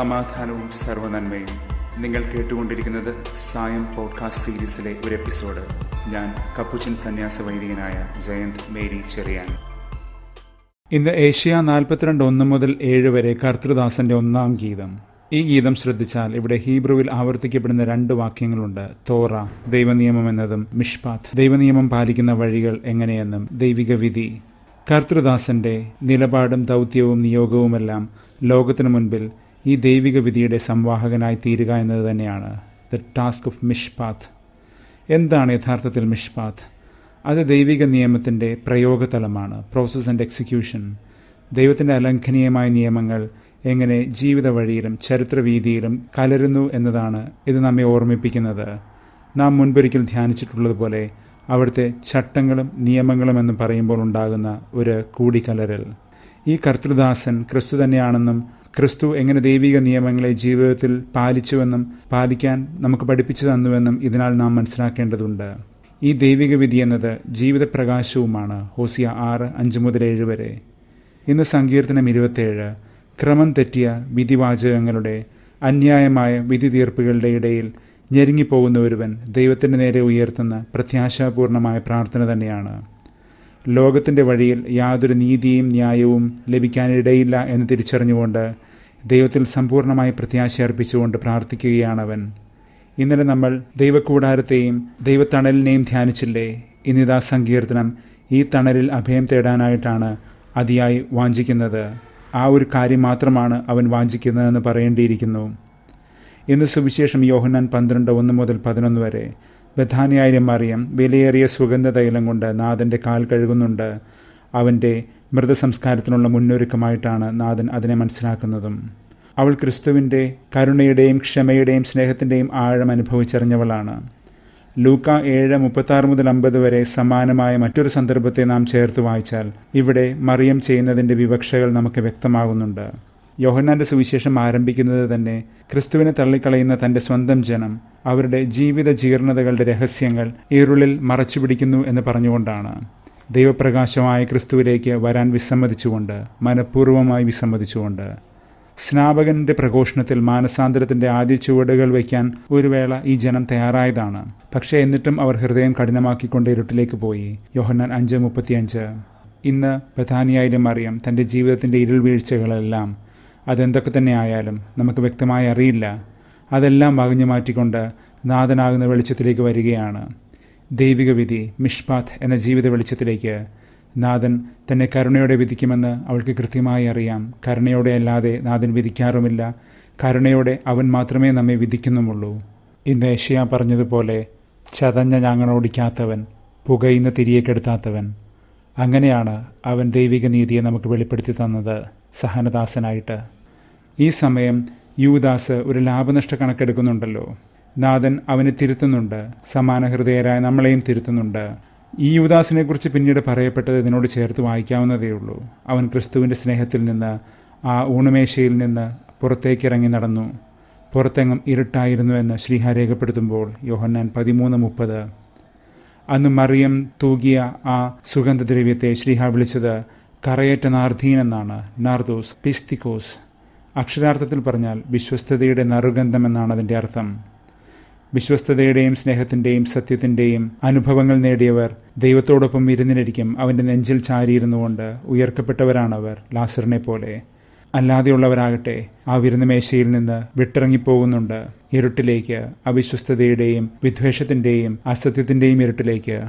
സമാധാനവും സർവനന്മയും നിങ്ങൾ കേട്ടുകൊണ്ടിരിക്കുന്നത് സായം പോഡ്കാസ്റ്റ് സീരീസിലെ ഒരു എപ്പിസോഡ് ഞാൻ കപ്പുച്ചൻ സന്യാസ വൈദികനായ ജയന്ത് മേരി ചെറിയാൻ ഇന്ന് ഏഷ്യ നാൽപ്പത്തിരണ്ട് ഒന്ന് മുതൽ ഏഴ് വരെ കർത്തൃദാസന്റെ ഒന്നാം ഗീതം ഈ ഗീതം ശ്രദ്ധിച്ചാൽ ഇവിടെ ഹീബ്രുവിൽ ആവർത്തിക്കപ്പെടുന്ന രണ്ട് വാക്യങ്ങളുണ്ട് തോറ ദൈവനിയമം എന്നതും മിഷ്പാത് ദൈവനിയമം പാലിക്കുന്ന വഴികൾ എങ്ങനെയെന്നും ദൈവിക വിധി കർത്തൃദാസന്റെ നിലപാടും ദൗത്യവും നിയോഗവുമെല്ലാം ലോകത്തിനു മുൻപിൽ ഈ ദൈവിക വിധിയുടെ സംവാഹകനായി തീരുക എന്നത് തന്നെയാണ് ദ ടാസ്ക് ഓഫ് മിഷ്പാത്ത് എന്താണ് യഥാർത്ഥത്തിൽ മിഷ്പാത്ത് അത് ദൈവിക നിയമത്തിൻ്റെ പ്രയോഗതലമാണ് പ്രോസസ് ആൻഡ് എക്സിക്യൂഷൻ ദൈവത്തിൻ്റെ അലംഘനീയമായ നിയമങ്ങൾ എങ്ങനെ ജീവിത വഴിയിലും ചരിത്രരീതിയിലും കലരുന്നു എന്നതാണ് ഇത് നമ്മെ ഓർമ്മിപ്പിക്കുന്നത് നാം മുൻപൊരിക്കൽ ധ്യാനിച്ചിട്ടുള്ളതുപോലെ അവിടുത്തെ ചട്ടങ്ങളും നിയമങ്ങളും എന്ന് പറയുമ്പോൾ ഉണ്ടാകുന്ന ഒരു കൂടിക്കലരൽ ഈ കർത്തൃദാസൻ ക്രിസ്തു തന്നെയാണെന്നും ക്രിസ്തു എങ്ങനെ ദൈവിക നിയമങ്ങളെ ജീവിതത്തിൽ പാലിച്ചുവെന്നും പാലിക്കാൻ നമുക്ക് പഠിപ്പിച്ചു തന്നുവെന്നും ഇതിനാൽ നാം മനസ്സിലാക്കേണ്ടതുണ്ട് ഈ ദൈവിക വിധി എന്നത് ജീവിതപ്രകാശവുമാണ് ഹോസിയ ആറ് അഞ്ച് മുതൽ ഏഴ് വരെ ഇന്ന് സങ്കീർത്തനം ഇരുപത്തേഴ് ക്രമം തെറ്റിയ വിധിവാചകങ്ങളുടെ അന്യായമായ വിധി തീർപ്പുകളുടെ ഇടയിൽ ഞെരുങ്ങിപ്പോകുന്ന ഒരുവൻ ദൈവത്തിന്റെ നേരെ ഉയർത്തുന്ന പ്രത്യാശാപൂർണമായ പ്രാർത്ഥന തന്നെയാണ് ലോകത്തിൻ്റെ വഴിയിൽ യാതൊരു നീതിയും ന്യായവും ലഭിക്കാനിടയില്ല എന്ന് തിരിച്ചറിഞ്ഞുകൊണ്ട് ദൈവത്തിൽ സമ്പൂർണമായി പ്രത്യാശ അർപ്പിച്ചുകൊണ്ട് പ്രാർത്ഥിക്കുകയാണ് അവൻ ഇന്നലെ നമ്മൾ ദൈവക്കൂടാരത്തെയും ദൈവത്തണലിനെയും ധ്യാനിച്ചില്ലേ ഇന്നിതാ സങ്കീർത്തനം ഈ തണലിൽ അഭയം തേടാനായിട്ടാണ് അതിയായി വാഞ്ചിക്കുന്നത് ആ ഒരു കാര്യം മാത്രമാണ് അവൻ വാഞ്ചിക്കുന്നതെന്ന് പറയേണ്ടിയിരിക്കുന്നു ഇന്ന് സുവിശേഷം യോഹന്നാൻ പന്ത്രണ്ട് ഒന്ന് മുതൽ പതിനൊന്ന് വരെ പ്രധാനിയായ മറിയം വിലയേറിയ സുഗന്ധ തൈലം കൊണ്ട് നാഥന്റെ കാൽ കഴുകുന്നുണ്ട് അവന്റെ മൃതസംസ്കാരത്തിനുള്ള മുന്നൊരുക്കമായിട്ടാണ് നാഥൻ അതിനെ മനസ്സിലാക്കുന്നതും അവൾ ക്രിസ്തുവിന്റെ കരുണയുടെയും ക്ഷമയുടെയും സ്നേഹത്തിന്റെയും ആഴം അനുഭവിച്ചറിഞ്ഞവളാണ് ലൂക്ക ഏഴ് മുപ്പത്താറ് മുതൽ അമ്പത് വരെ സമാനമായ മറ്റൊരു സന്ദർഭത്തെ നാം ചേർത്ത് വായിച്ചാൽ ഇവിടെ മറിയം ചെയ്യുന്നതിന്റെ വിവക്ഷകൾ നമുക്ക് വ്യക്തമാകുന്നുണ്ട് യോഹന്നാന്റെ സുവിശേഷം ആരംഭിക്കുന്നത് തന്നെ ക്രിസ്തുവിനെ തള്ളിക്കളയുന്ന തന്റെ സ്വന്തം ജനം അവരുടെ ജീവിത ജീർണതകളുടെ രഹസ്യങ്ങൾ ഇരുളിൽ മറച്ചുപിടിക്കുന്നു എന്ന് പറഞ്ഞുകൊണ്ടാണ് ദൈവപ്രകാശമായ ക്രിസ്തുവിലേക്ക് വരാൻ വിസമ്മതിച്ചുകൊണ്ട് മനഃപൂർവ്വമായി വിസമ്മതിച്ചുകൊണ്ട് സ്നാപകന്റെ പ്രഘോഷണത്തിൽ മാനസാന്തരത്തിന്റെ ആദ്യ ചുവടുകൾ വയ്ക്കാൻ ഒരു വേള ഈ ജനം തയ്യാറായതാണ് പക്ഷേ എന്നിട്ടും അവർ ഹൃദയം കഠിനമാക്കിക്കൊണ്ട് ഇരുട്ടിലേക്ക് പോയി യോഹന്നാൻ അഞ്ച് മുപ്പത്തിയഞ്ച് ഇന്ന് ബഥാനിയായിലും അറിയാം തൻ്റെ ജീവിതത്തിന്റെ ഇരുൾ വീഴ്ചകളെല്ലാം അതെന്തൊക്കെ തന്നെ ആയാലും നമുക്ക് വ്യക്തമായി അറിയില്ല അതെല്ലാം വകഞ്ഞു മാറ്റിക്കൊണ്ട് നാഥനാകുന്ന വെളിച്ചത്തിലേക്ക് വരികയാണ് ദൈവിക വിധി മിഷ്പാത് എന്ന ജീവിത വെളിച്ചത്തിലേക്ക് നാഥൻ തന്നെ കരുണയോടെ വിധിക്കുമെന്ന് അവൾക്ക് കൃത്യമായി അറിയാം കരുണയോടെ അല്ലാതെ നാഥൻ വിധിക്കാറുമില്ല കരുണയോടെ അവൻ മാത്രമേ നമ്മെ വിധിക്കുന്നുമുള്ളൂ ഇന്ന് ഏഷ്യ പറഞ്ഞതുപോലെ ചതഞ്ഞ ഞങ്ങളോടിക്കാത്തവൻ പുകയുന്ന തിരികെ അങ്ങനെയാണ് അവൻ ദൈവിക നീതിയെ നമുക്ക് വെളിപ്പെടുത്തി തന്നത് സഹനദാസനായിട്ട് ഈ സമയം യുവദാസ് ഒരു ലാഭനഷ്ട കണക്കെടുക്കുന്നുണ്ടല്ലോ നാഥൻ അവനെ തിരുത്തുന്നുണ്ട് സമാന ഹൃദയരായ നമ്മളെയും തിരുത്തുന്നുണ്ട് ഈ കുറിച്ച് പിന്നീട് പറയപ്പെട്ടത് ഇതിനോട് ചേർത്ത് വായിക്കാവുന്നതേയുള്ളൂ അവൻ ക്രിസ്തുവിൻ്റെ സ്നേഹത്തിൽ നിന്ന് ആ ഊണമേശയിൽ നിന്ന് പുറത്തേക്കിറങ്ങി നടന്നു പുറത്തെങ്ങും എന്ന് ശ്രീഹ രേഖപ്പെടുത്തുമ്പോൾ യോഹന്നാൻ പതിമൂന്ന് മുപ്പത് അന്ന് മറിയം തൂകിയ ആ സുഗന്ധദ്രവ്യത്തെ ശ്രീഹ വിളിച്ചത് കറയേറ്റ നാർദീൻ എന്നാണ് നാർദോസ് പിസ്തിക്കോസ് അക്ഷരാർത്ഥത്തിൽ പറഞ്ഞാൽ വിശ്വസ്തതയുടെ എന്നാണ് അതിൻ്റെ അർത്ഥം വിശ്വസ്തതയുടെയും സ്നേഹത്തിൻ്റെയും സത്യത്തിൻ്റെയും അനുഭവങ്ങൾ നേടിയവർ ദൈവത്തോടൊപ്പം ഇരുന്നിരിക്കും അവൻ്റെ നെഞ്ചിൽ ചാരിയിരുന്നുകൊണ്ട് ഉയർക്കപ്പെട്ടവരാണവർ ലാസറിനെ പോലെ അല്ലാതെയുള്ളവരാകട്ടെ ആ മേശയിൽ നിന്ന് വിട്ടിറങ്ങിപ്പോകുന്നുണ്ട് ഇരുട്ടിലേക്ക് അവിശ്വസ്തതയുടെയും വിദ്വേഷത്തിൻ്റെയും അസത്യത്തിൻ്റെയും ഇരുട്ടിലേക്ക്